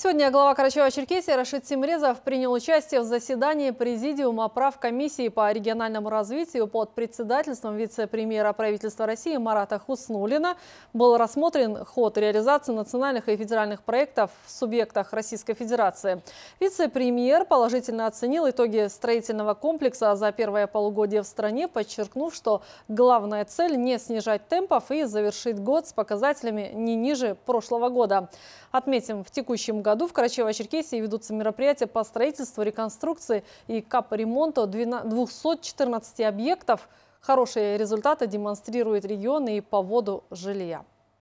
Сегодня глава Карачаева-Черкесии Рашид Семрезов принял участие в заседании Президиума прав комиссии по региональному развитию под председательством вице-премьера правительства России Марата Хуснулина. Был рассмотрен ход реализации национальных и федеральных проектов в субъектах Российской Федерации. Вице-премьер положительно оценил итоги строительного комплекса за первое полугодие в стране, подчеркнув, что главная цель не снижать темпов и завершить год с показателями не ниже прошлого года. Отметим, в текущем году году в Карачаево-Черкесии ведутся мероприятия по строительству, реконструкции и капремонту 214 объектов. Хорошие результаты демонстрируют регионы и по воду жилья.